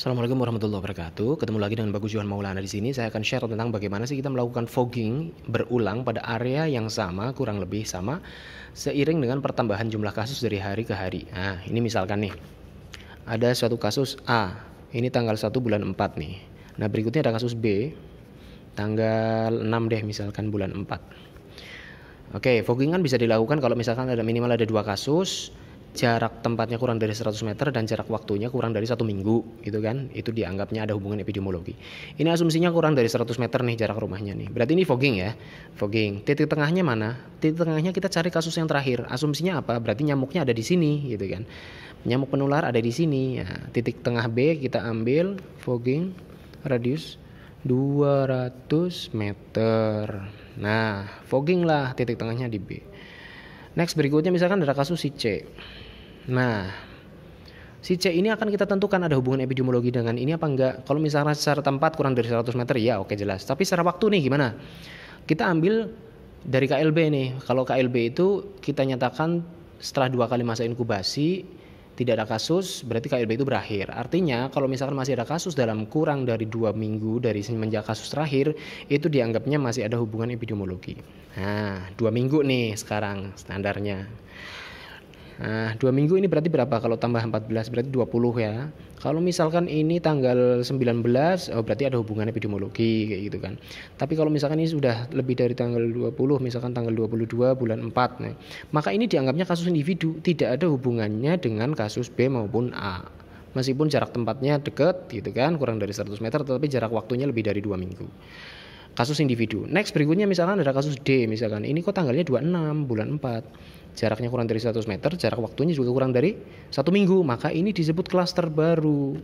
Assalamualaikum warahmatullahi wabarakatuh. Ketemu lagi dengan Bagus Johan Maulana di sini. Saya akan share tentang bagaimana sih kita melakukan fogging berulang pada area yang sama, kurang lebih sama, seiring dengan pertambahan jumlah kasus dari hari ke hari. Nah, ini misalkan nih, ada suatu kasus A, ini tanggal 1 bulan 4 nih. Nah, berikutnya ada kasus B, tanggal 6 deh misalkan bulan 4. Oke, fogging kan bisa dilakukan kalau misalkan ada minimal ada dua kasus, jarak tempatnya kurang dari 100 meter dan jarak waktunya kurang dari satu minggu gitu kan itu dianggapnya ada hubungan epidemiologi ini asumsinya kurang dari 100 meter nih jarak rumahnya nih berarti ini fogging ya fogging titik tengahnya mana titik tengahnya kita cari kasus yang terakhir asumsinya apa berarti nyamuknya ada di sini gitu kan nyamuk penular ada di sini ya. titik tengah B kita ambil fogging radius 200 meter nah fogging lah titik tengahnya di B Next berikutnya misalkan ada kasus si C. Nah, si C ini akan kita tentukan ada hubungan epidemiologi dengan ini apa enggak. Kalau misalnya secara tempat kurang dari 100 meter ya oke jelas. Tapi secara waktu nih gimana? Kita ambil dari KLB nih. Kalau KLB itu kita nyatakan setelah dua kali masa inkubasi tidak ada kasus, berarti KLB itu berakhir. Artinya kalau misalkan masih ada kasus dalam kurang dari dua minggu dari semenjak kasus terakhir, itu dianggapnya masih ada hubungan epidemiologi. Nah, dua minggu nih sekarang standarnya. Nah, dua minggu ini berarti berapa? Kalau tambah 14 berarti 20 ya. Kalau misalkan ini tanggal 19, oh berarti ada hubungan epidemiologi kayak gitu kan. Tapi kalau misalkan ini sudah lebih dari tanggal 20, misalkan tanggal 22 bulan 4, nih, maka ini dianggapnya kasus individu, tidak ada hubungannya dengan kasus B maupun A. Meskipun jarak tempatnya dekat gitu kan, kurang dari 100 meter, tetapi jarak waktunya lebih dari dua minggu kasus individu. Next berikutnya misalkan ada kasus D misalkan. Ini kok tanggalnya 26 bulan 4. Jaraknya kurang dari 100 meter, jarak waktunya juga kurang dari satu minggu. Maka ini disebut klaster baru.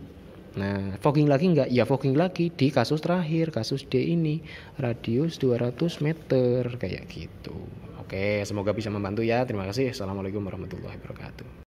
Nah, fogging lagi enggak? Ya fogging lagi di kasus terakhir, kasus D ini. Radius 200 meter, kayak gitu. Oke, semoga bisa membantu ya. Terima kasih. Assalamualaikum warahmatullahi wabarakatuh.